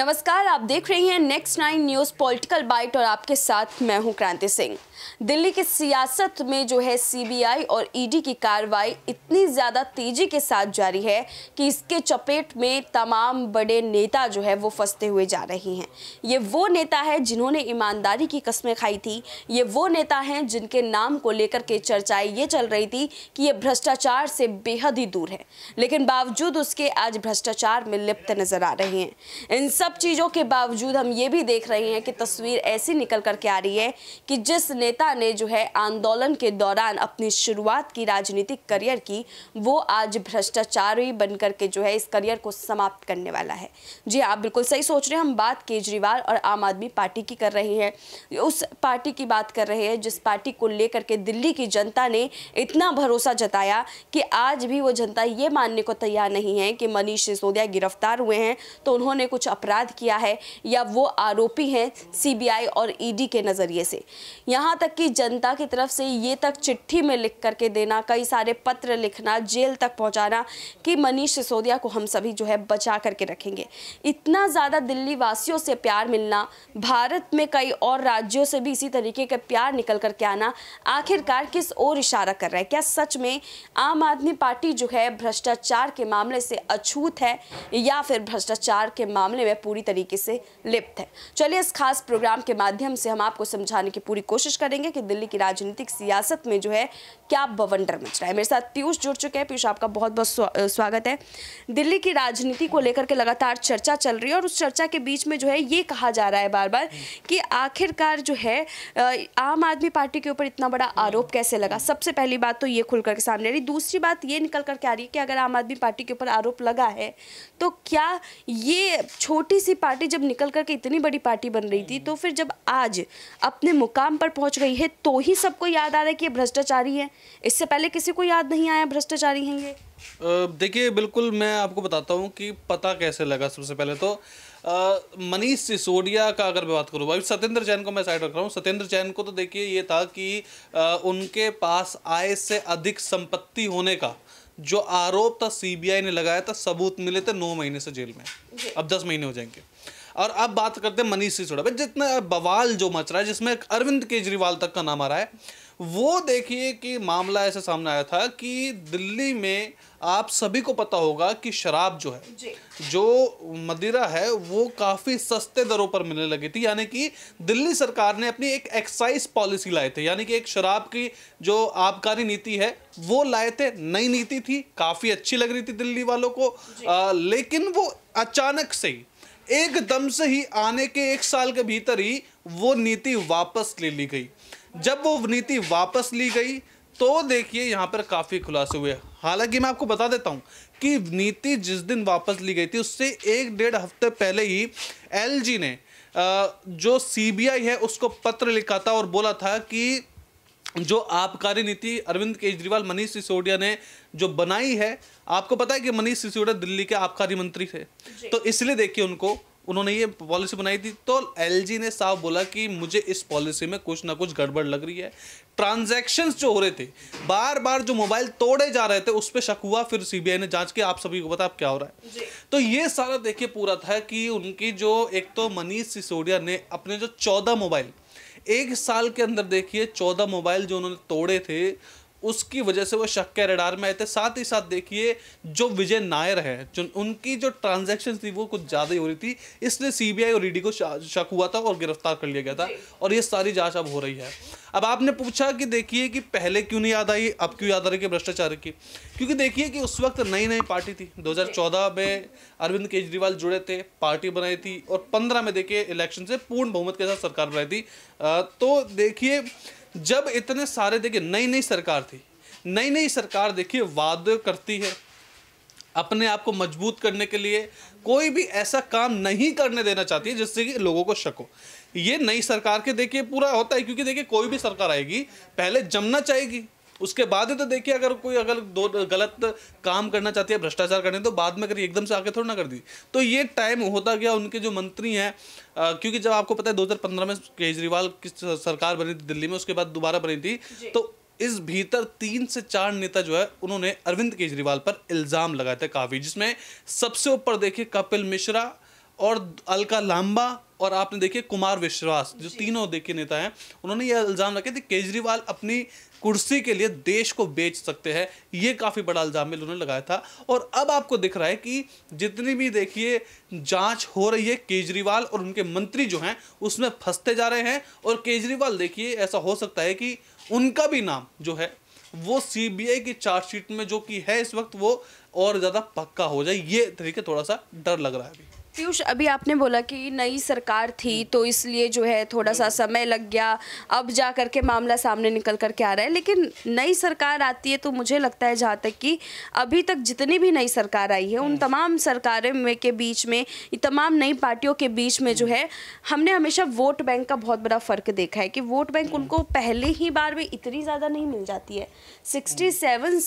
नमस्कार आप देख रहे हैं Next Nine News political byte और आपके साथ मैं हूं क्रांति सिंह दिल्ली की सियासत में जो है सीबीआई और ईडी e की कार्रवाई इतनी ज़्यादा तेजी के साथ जारी है कि इसके चपेट में तमाम बड़े नेता जो है वो फंसते हुए जा रहे हैं ये वो नेता है जिन्होंने ईमानदारी की कस्में खाई थी ये वो नेता हैं जिनके नाम को लेकर के चर्चाएँ ये चल रही थी कि ये भ्रष्टाचार से बेहद ही दूर है लेकिन बावजूद उसके आज भ्रष्टाचार में लिप्त नज़र आ रहे हैं इन सब सब चीज़ों के बावजूद हम ये भी देख रहे हैं कि तस्वीर ऐसी निकल करके आ रही है कि जिस नेता ने जो है आंदोलन के दौरान अपनी शुरुआत की राजनीतिक करियर की वो आज भ्रष्टाचारी बनकर के जो है इस करियर को समाप्त करने वाला है जी हाँ, आप बिल्कुल सही सोच रहे हैं हम बात केजरीवाल और आम आदमी पार्टी की कर रहे हैं उस पार्टी की बात कर रहे हैं जिस पार्टी को लेकर के दिल्ली की जनता ने इतना भरोसा जताया कि आज भी वो जनता ये मानने को तैयार नहीं है कि मनीष सिसोदिया गिरफ्तार हुए हैं तो उन्होंने कुछ अपराध अपराध किया है या वो आरोपी हैं सीबीआई और ईडी e के नज़रिए से यहाँ तक कि जनता की तरफ से ये तक चिट्ठी में लिख करके देना कई सारे पत्र लिखना जेल तक पहुँचाना कि मनीष सिसोदिया को हम सभी जो है बचा करके रखेंगे इतना ज़्यादा दिल्ली वासियों से प्यार मिलना भारत में कई और राज्यों से भी इसी तरीके का प्यार निकल करके आना आखिरकार किस ओर इशारा कर रहा है क्या सच में आम आदमी पार्टी जो है भ्रष्टाचार के मामले से अछूत है या फिर भ्रष्टाचार के मामले में पूरी तरीके से लिप्त है चलिए इस खास प्रोग्राम के माध्यम से हम आपको समझाने की पूरी कोशिश करेंगे कि दिल्ली की राजनीतिक सियासत में जो है क्या बवंडर मच रहा है मेरे साथ पीयूष जुड़ चुके हैं पीयूष आपका बहुत बहुत स्वागत है दिल्ली की राजनीति को लेकर के लगातार चर्चा चल रही है और उस चर्चा के बीच में जो है ये कहा जा रहा है बार बार कि आखिरकार जो है आम आदमी पार्टी के ऊपर इतना बड़ा आरोप कैसे लगा सबसे पहली बात तो ये खुल करके सामने आ रही दूसरी बात ये निकल करके आ रही है कि अगर आम आदमी पार्टी के ऊपर आरोप लगा है तो क्या ये छोट छोटी सी पार्टी जब निकल करके इतनी बड़ी पार्टी बन रही थी तो फिर जब आज अपने मुकाम पर पहुंच गई है तो ही सबको याद आ रहा है कि ये भ्रष्टाचारी है इससे पहले किसी को याद नहीं आया भ्रष्टाचारी हैं ये देखिए बिल्कुल मैं आपको बताता हूँ कि पता कैसे लगा सबसे पहले तो मनीष सिसोदिया का अगर मैं बात करूँ अभी सत्येंद्र जैन को मैं साइड रख रहा हूँ सत्येंद्र जैन को तो देखिए ये था कि आ, उनके पास आय से अधिक संपत्ति होने का जो आरोप था सीबीआई ने लगाया था सबूत मिले थे नौ महीने से जेल में अब दस महीने हो जाएंगे और अब बात करते हैं मनीष सिसोदिया जितना बवाल जो मच रहा है जिसमें अरविंद केजरीवाल तक का नाम आ रहा है वो देखिए कि मामला ऐसे सामने आया था कि दिल्ली में आप सभी को पता होगा कि शराब जो है जो मदिरा है वो काफ़ी सस्ते दरों पर मिलने लगी थी यानी कि दिल्ली सरकार ने अपनी एक एक्साइज पॉलिसी लाए थे यानी कि एक शराब की जो आबकारी नीति है वो लाए थे नई नीति थी काफ़ी अच्छी लग रही थी दिल्ली वालों को आ, लेकिन वो अचानक से ही एकदम से ही आने के एक साल के भीतर ही वो नीति वापस ले ली गई जब वो नीति वापस ली गई तो देखिए यहाँ पर काफ़ी खुलासे हुए हालांकि मैं आपको बता देता हूँ कि नीति जिस दिन वापस ली गई थी उससे एक डेढ़ हफ्ते पहले ही एलजी ने जो सीबीआई है उसको पत्र लिखा था और बोला था कि जो आबकारी नीति अरविंद केजरीवाल मनीष सिसोदिया ने जो बनाई है आपको पता है कि मनीष सिसोदिया दिल्ली के आबकारी मंत्री थे तो इसलिए देखिए उनको उन्होंने ये पॉलिसी बनाई थी तो एल ने साफ बोला कि मुझे इस पॉलिसी में कुछ ना कुछ गड़बड़ लग रही है ट्रांजेक्शन्स जो हो रहे थे बार बार जो मोबाइल तोड़े जा रहे थे उस पर शक हुआ फिर सीबीआई ने जांच की आप सभी को पता अब क्या हो रहा है तो ये सारा देखिए पूरा था कि उनकी जो एक तो मनीष सिसोदिया ने अपने जो चौदह मोबाइल एक साल के अंदर देखिए चौदह मोबाइल जो उन्होंने तोड़े थे उसकी वजह से वो शक के रडार में आए थे साथ ही साथ देखिए जो विजय नायर है जो उनकी जो ट्रांजेक्शन थी वो कुछ ज़्यादा ही हो रही थी इसलिए सीबीआई और ईडी e को शक हुआ था और गिरफ्तार कर लिया गया था और ये सारी जाँच अब हो रही है अब आपने पूछा कि देखिए कि पहले क्यों नहीं याद आई अब क्यों याद आ रही है भ्रष्टाचार की क्योंकि देखिए कि उस वक्त नई नई पार्टी थी 2014 में अरविंद केजरीवाल जुड़े थे पार्टी बनाई थी और 15 में देखिए इलेक्शन से पूर्ण बहुमत के साथ सरकार बनाई थी तो देखिए जब इतने सारे देखिए नई नई सरकार थी नई नई सरकार देखिए वादे करती है अपने आप को मजबूत करने के लिए कोई भी ऐसा काम नहीं करने देना चाहती है जिससे कि लोगों को शक हो ये नई सरकार के देखिए पूरा होता है क्योंकि देखिए कोई भी सरकार आएगी पहले जमना चाहेगी उसके बाद ही तो देखिए अगर कोई अगर दो गलत काम करना चाहती है भ्रष्टाचार करने तो बाद में करिए एकदम से आके थोड़ा ना कर दी तो ये टाइम होता गया उनके जो मंत्री हैं क्योंकि जब आपको पता है दो में केजरीवाल की सरकार बनी थी दिल्ली में उसके बाद दोबारा बनी थी तो इस भीतर तीन से चार नेता जो है उन्होंने अरविंद केजरीवाल पर इल्ज़ाम लगाए थे काफ़ी जिसमें सबसे ऊपर देखिए कपिल मिश्रा और अलका लांबा और आपने देखिए कुमार विश्वास जो तीनों देखिए नेता हैं उन्होंने यह इल्ज़ाम रखे थे केजरीवाल अपनी कुर्सी के लिए देश को बेच सकते हैं ये काफ़ी बड़ा इल्ज़ाम उन्होंने लगाया था और अब आपको दिख रहा है कि जितनी भी देखिए जांच हो रही है केजरीवाल और उनके मंत्री जो हैं उसमें फंसते जा रहे हैं और केजरीवाल देखिए ऐसा हो सकता है कि उनका भी नाम जो है वो आई की चार्जशीट में जो कि है इस वक्त वो और ज़्यादा पक्का हो जाए ये तरीके थोड़ा सा डर लग रहा है अभी पीयूष अभी आपने बोला कि नई सरकार थी तो इसलिए जो है थोड़ा सा हम्म। समय लग गया अब जा करके मामला सामने निकल करके आ रहा है लेकिन नई सरकार आती है तो मुझे लगता है जहाँ तक कि अभी तक जितनी भी नई सरकार आई है उन हम्म। तमाम सरकारों में के बीच में तमाम नई पार्टियों के बीच में जो हम्म। है हमने हमेशा वोट बैंक का बहुत बड़ा फ़र्क देखा है कि वोट बैंक उनको पहले ही बार में इतनी ज़्यादा नहीं मिल जाती है सिक्सटी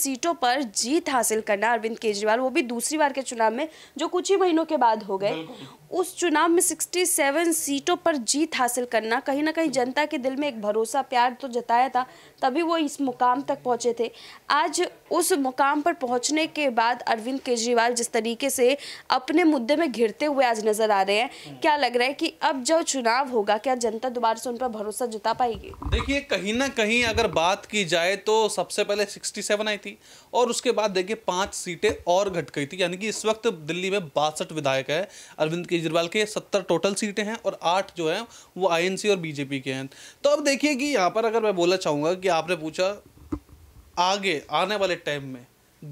सीटों पर जीत हासिल करना अरविंद केजरीवाल वो भी दूसरी बार के चुनाव में जो कुछ ही महीनों के बाद हो गए है उस चुनाव में 67 सीटों पर जीत हासिल करना कहीं ना कहीं जनता के दिल में एक भरोसा प्यार तो जताया था तभी वो इस मुकाम तक पहुंचे थे आज उस मुकाम पर पहुंचने के बाद अरविंद केजरीवाल जिस तरीके से अपने मुद्दे में घिरते हुए आज नजर आ रहे हैं क्या लग रहा है कि अब जो चुनाव होगा क्या जनता दोबारा से उन पर भरोसा जता पाएगी देखिए कहीं ना कहीं अगर बात की जाए तो सबसे पहले सिक्सटी आई थी और उसके बाद देखिए पांच सीटें और घट गई थी यानी कि इस वक्त दिल्ली में बासठ विधायक है अरविंद केजरीवाल के सत्तर टोटल सीटें हैं और आठ जो हैं वो आईएनसी और बीजेपी के हैं तो अब देखिए कि यहाँ पर अगर मैं बोलना चाहूँगा कि आपने पूछा आगे आने वाले टाइम में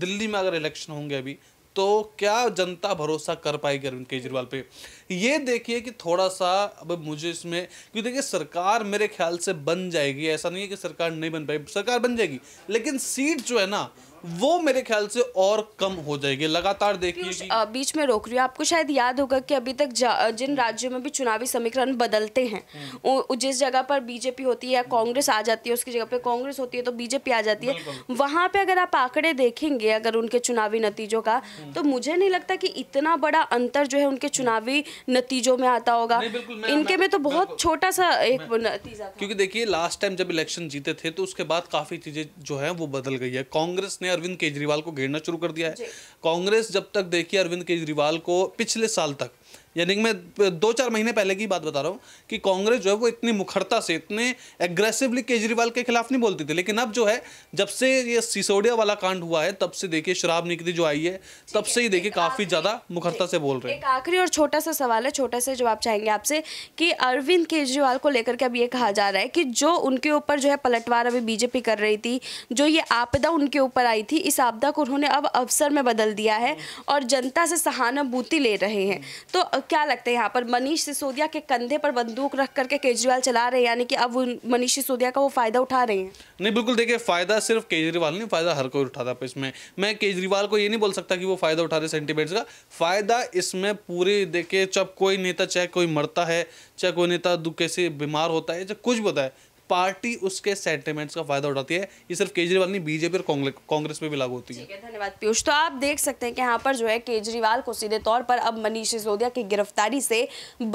दिल्ली में अगर इलेक्शन होंगे अभी तो क्या जनता भरोसा कर पाएगी अरविंद केजरीवाल पे ये देखिए कि थोड़ा सा अब मुझे इसमें क्योंकि देखिए सरकार मेरे ख्याल से बन जाएगी ऐसा नहीं है कि सरकार नहीं बन पाएगी सरकार बन जाएगी लेकिन सीट जो है ना वो मेरे ख्याल से और कम हो जाएगी लगातार देखिए बीच में रोक रही हूँ आपको शायद याद होगा कि अभी तक जिन राज्यों में भी चुनावी समीकरण बदलते हैं हम्म। जिस जगह पर बीजेपी होती है या कांग्रेस आ जाती है उसकी जगह पे कांग्रेस होती है तो बीजेपी आ जाती है वहां पे अगर आप आंकड़े देखेंगे अगर उनके चुनावी नतीजों का हम्म। तो मुझे नहीं लगता कि इतना बड़ा अंतर जो है उनके हम्म। चुनावी नतीजों में आता होगा इनके में तो बहुत छोटा सा एक नतीजा क्योंकि देखिए लास्ट टाइम जब इलेक्शन जीते थे तो उसके बाद काफ़ी चीज़ें जो है वो बदल गई है कांग्रेस ने अरविंद केजरीवाल को घेरना शुरू कर दिया है कांग्रेस जब तक देखिए अरविंद केजरीवाल को पिछले साल तक यानी कि मैं दो चार महीने पहले की बात बता रहा हूँ कि कांग्रेस जो है वो इतनी मुखरता से इतने एग्रेसिवली केजरीवाल के खिलाफ नहीं बोलती थी लेकिन अब जो है जब से ये सिसोडिया वाला कांड हुआ है तब से देखिए शराब निकली जो आई है तब से ही देखिए काफ़ी ज़्यादा मुखरता से बोल रहे हैं एक आखिरी और छोटा सा सवाल है छोटा सा जवाब चाहेंगे आपसे कि अरविंद केजरीवाल को लेकर के अब ये कहा जा रहा है कि जो उनके ऊपर जो है पलटवार अभी बीजेपी कर रही थी जो ये आपदा उनके ऊपर आई थी इस आपदा को उन्होंने अब अवसर में बदल दिया है हम्म। और जनता से सहानुभूति ले रहे हैं तो अब क्या लगता है यहाँ पर मनीष सिसोदिया के कंधे पर बंदूक रख करके केजरीवाल चला रहे हैं यानी कि अब मनीष सिसोदिया का वो फायदा उठा रहे हैं नहीं बिल्कुल देखिए फायदा सिर्फ केजरीवाल नहीं फायदा हर कोई उठाता था इसमें मैं केजरीवाल को ये नहीं बोल सकता कि वो फायदा उठा रहे सेंटीमेंट्स का फायदा इसमें पूरे देखिए जब कोई नेता चाहे कोई मरता है चाहे कोई नेता कैसे बीमार होता है चाहे कुछ बताए पार्टी उसके सेंटिमेंट्स का फायदा उठाती है ये सिर्फ केजरीवाल नहीं बीजेपी और कांग्रेस में भी लागू होती है धन्यवाद पीयूष तो आप देख सकते हैं कि यहाँ पर जो है केजरीवाल को सीधे तौर पर अब मनीष सिसोदिया की गिरफ्तारी से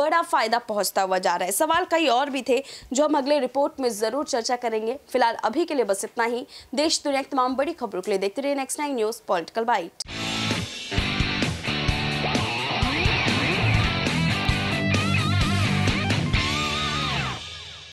बड़ा फायदा पहुंचता हुआ जा रहा है सवाल कई और भी थे जो हम अगले रिपोर्ट में जरूर चर्चा करेंगे फिलहाल अभी के लिए बस इतना ही देश दुनिया की तमाम बड़ी खबरों के लिए देखते रहिए Next Nine News political bite